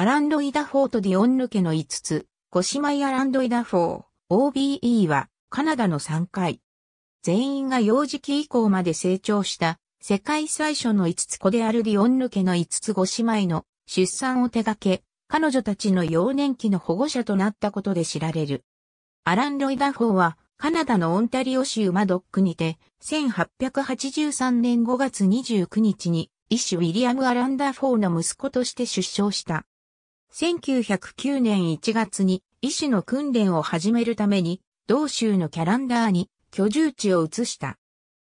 アランドイダフォーとディオンヌ家の5つ、5姉妹アランドイダフォー、OBE はカナダの3回。全員が幼児期以降まで成長した世界最初の5つ子であるディオンヌ家の5つ5姉妹の出産を手掛け、彼女たちの幼年期の保護者となったことで知られる。アラン・ロイダフォーは、カナダのオンタリオ州マドックにて、1883年5月29日に、医師ウィリアム・アランダフォーの息子として出生した。1909年1月に医師の訓練を始めるために、同州のキャランダーに居住地を移した。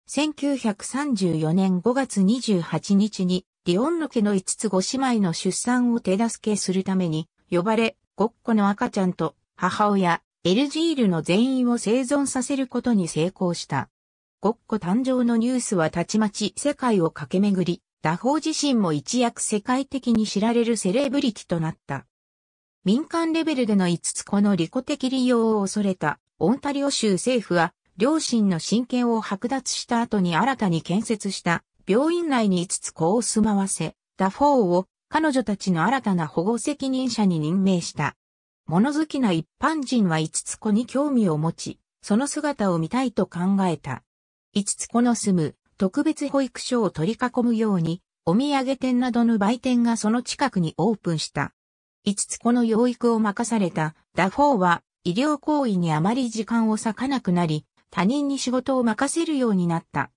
1934年5月28日に、リオンの家の5つ5姉妹の出産を手助けするために、呼ばれ、ゴッコの赤ちゃんと母親、エルジールの全員を生存させることに成功した。ゴッコ誕生のニュースはたちまち世界を駆け巡り、ダフォー自身も一躍世界的に知られるセレブリティとなった。民間レベルでの5つ子の利己的利用を恐れたオンタリオ州政府は、両親の親権を剥奪した後に新たに建設した病院内に5つ子を住まわせ、ダフォーを彼女たちの新たな保護責任者に任命した。物好きな一般人は5つ子に興味を持ち、その姿を見たいと考えた。5つ子の住む特別保育所を取り囲むように、お土産店などの売店がその近くにオープンした。5つ子の養育を任されたダフォーは医療行為にあまり時間を割かなくなり、他人に仕事を任せるようになった。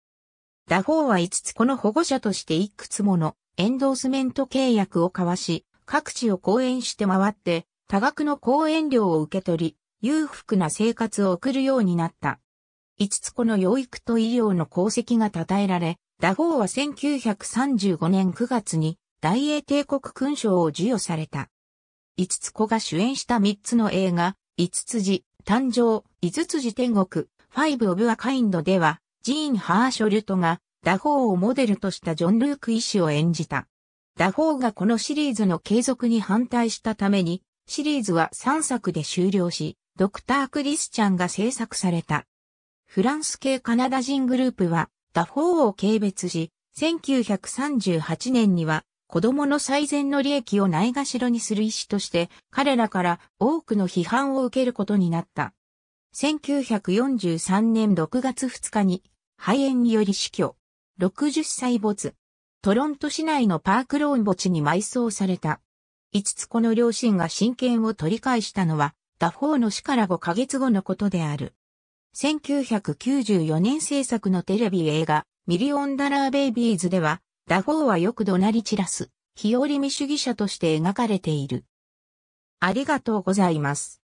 ダフォーは5つ子の保護者としていくつものエンドースメント契約を交わし、各地を講演して回って、多額の講演料を受け取り、裕福な生活を送るようになった。五つ子の養育と医療の功績が称えられ、ダ法ーは1935年9月に大英帝国勲章を授与された。五つ子が主演した三つの映画、五つ字、誕生、五つ字天国、ファイブ・オブ・ア・カインドでは、ジーン・ハーショルトが、ダ法ーをモデルとしたジョン・ルーク医師を演じた。ダ法ーがこのシリーズの継続に反対したために、シリーズは3作で終了し、ドクター・クリスチャンが制作された。フランス系カナダ人グループは、ダフォーを軽蔑し、1938年には、子供の最善の利益をないがしろにする意思として、彼らから多くの批判を受けることになった。1943年6月2日に、肺炎により死去。60歳没。トロント市内のパークローン墓地に埋葬された。5つ子の両親が親権を取り返したのは、ダフォーの死から5ヶ月後のことである。1994年制作のテレビ映画、ミリオンダラーベイビーズでは、ダォーはよく怒鳴り散らす、日和見主義者として描かれている。ありがとうございます。